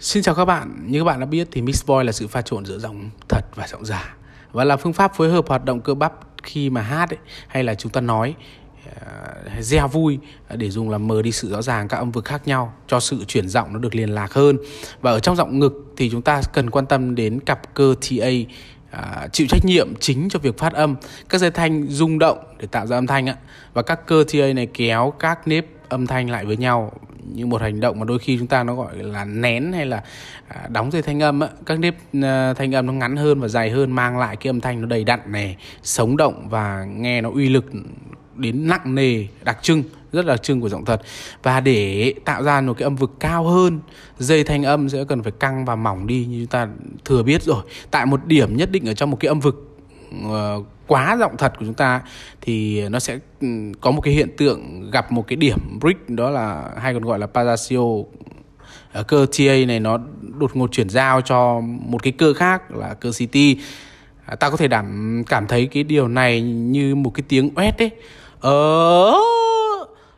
Xin chào các bạn, như các bạn đã biết thì mix voice là sự pha trộn giữa giọng thật và giọng giả và là phương pháp phối hợp hoạt động cơ bắp khi mà hát ấy, hay là chúng ta nói uh, gieo vui ờ, để dùng làm mờ đi sự rõ ràng các âm vực khác nhau cho sự chuyển giọng nó được liên lạc hơn và ở trong giọng ngực thì chúng ta cần quan tâm đến cặp cơ TA À, ờ, chịu trách nhiệm chính cho việc phát âm các dây thanh rung động để tạo ra âm thanh ạ và các cơ TA này kéo các nếp âm thanh lại với nhau như một hành động mà đôi khi chúng ta nó gọi là nén hay là à, đóng dây thanh âm á. các nếp à, thanh âm nó ngắn hơn và dài hơn mang lại cái âm thanh nó đầy đặn này sống động và nghe nó uy lực đến nặng nề đặc trưng rất đặc trưng của giọng thật và để tạo ra một cái âm vực cao hơn dây thanh âm sẽ cần phải căng và mỏng đi như chúng ta thừa biết rồi tại một điểm nhất định ở trong một cái âm vực ờ, quá giọng thật của chúng ta thì nó sẽ ừ, có một cái hiện tượng gặp một cái điểm break đó là hay còn gọi là Palacio ờ, cơ TA này nó đột ngột chuyển giao cho một cái cơ khác là cơ City à, ta có thể đảm cảm thấy cái điều này như một cái tiếng oét ấy ờ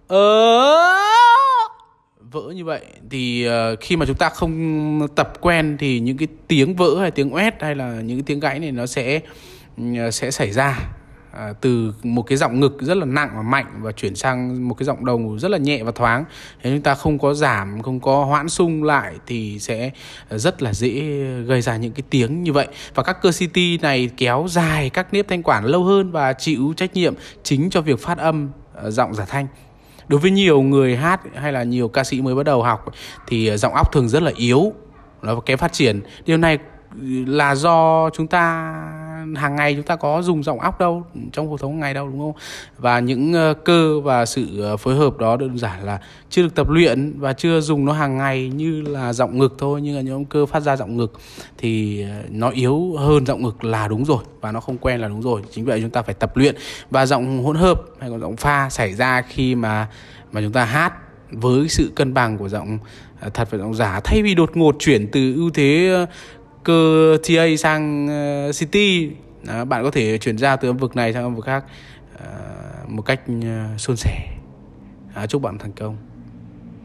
ờ vỡ như vậy thì ờ, khi mà chúng ta không tập quen thì những cái tiếng vỡ hay tiếng oét hay là những cái tiếng gãy này nó sẽ ừ, ờ, sẽ xảy ra À, từ một cái giọng ngực rất là nặng và mạnh và chuyển sang một cái giọng đầu rất là nhẹ và thoáng nếu chúng ta không có giảm không có hoãn sung lại thì sẽ rất là dễ gây ra những cái tiếng như vậy và các cơ CT này kéo dài các nếp thanh quản lâu hơn và chịu trách nhiệm chính cho việc phát âm ờ, giọng giả thanh đối với nhiều người hát hay là nhiều ca sĩ mới bắt đầu học thì ờ, giọng óc thường rất là yếu nó kém phát triển điều này là do chúng ta hàng ngày chúng ta có dùng giọng óc đâu trong cuộc sống ngày đâu đúng không và những ờ, cơ và sự ờ, phối hợp đó đơn giản là chưa được tập luyện và chưa dùng nó hàng ngày như là giọng ngực thôi nhưng là những cơ phát ra giọng ngực thì ờ, nó yếu hơn giọng ngực là đúng rồi và nó không quen là đúng rồi chính vậy chúng ta phải tập luyện và giọng hỗn hợp hay còn giọng pha xảy ra khi mà mà chúng ta hát với sự cân bằng của giọng thật và giọng giả thay vì đột ngột chuyển từ ưu thế cơ TA sang uh, City đó, bạn có thể chuyển giao từ âm vực này sang âm vực khác uh, một cách uh, suôn sẻ uh, chúc bạn thành công